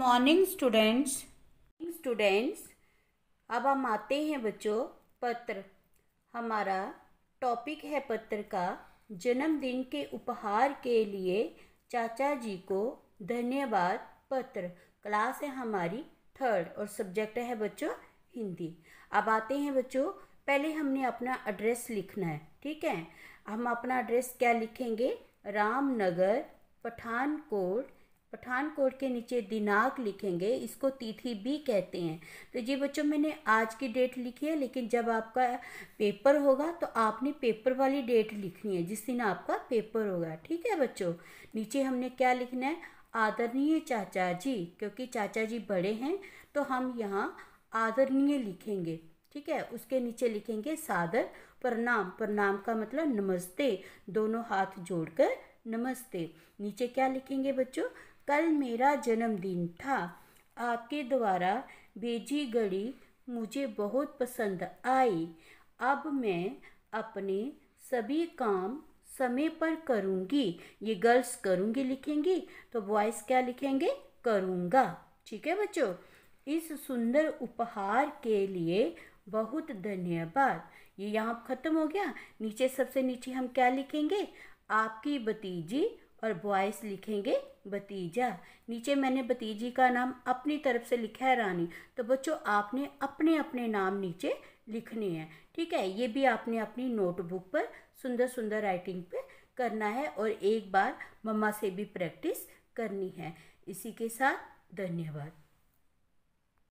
morning students students अब हम आते हैं बच्चों पत्र हमारा टॉपिक है पत्र का जन्मदिन के उपहार के लिए चाचा जी को धन्यवाद पत्र क्लास है हमारी थर्ड और सब्जेक्ट है बच्चों हिंदी अब आते हैं बच्चों पहले हमने अपना एड्रेस लिखना है ठीक है हम अपना एड्रेस क्या लिखेंगे रामनगर पठानकोट पठानकोट के नीचे दिनांक लिखेंगे इसको तिथि भी कहते हैं तो जी बच्चों मैंने आज की डेट लिखी है लेकिन जब आपका पेपर होगा तो आपने पेपर वाली डेट लिखनी है जिस दिन आपका पेपर होगा ठीक है बच्चों नीचे हमने क्या लिखना है आदरणीय चाचा जी क्योंकि चाचा जी बड़े हैं तो हम यहाँ आदरणीय लिखेंगे ठीक है उसके नीचे लिखेंगे सादर प्रणाम प्रणाम का मतलब नमस्ते दोनों हाथ जोड़कर नमस्ते नीचे क्या लिखेंगे बच्चों कल मेरा जन्मदिन था आपके द्वारा भेजी घड़ी मुझे बहुत पसंद आई अब मैं अपने सभी काम समय पर करूँगी ये गर्ल्स करूँगी लिखेंगी तो बॉयज़ क्या लिखेंगे करूँगा ठीक है बच्चों इस सुंदर उपहार के लिए बहुत धन्यवाद ये यहाँ ख़त्म हो गया नीचे सबसे नीचे हम क्या लिखेंगे आपकी भतीजी और बॉयस लिखेंगे भतीजा नीचे मैंने भतीजी का नाम अपनी तरफ से लिखा है रानी तो बच्चों आपने अपने अपने नाम नीचे लिखने हैं ठीक है ये भी आपने अपनी नोटबुक पर सुंदर सुंदर राइटिंग पे करना है और एक बार मम्मा से भी प्रैक्टिस करनी है इसी के साथ धन्यवाद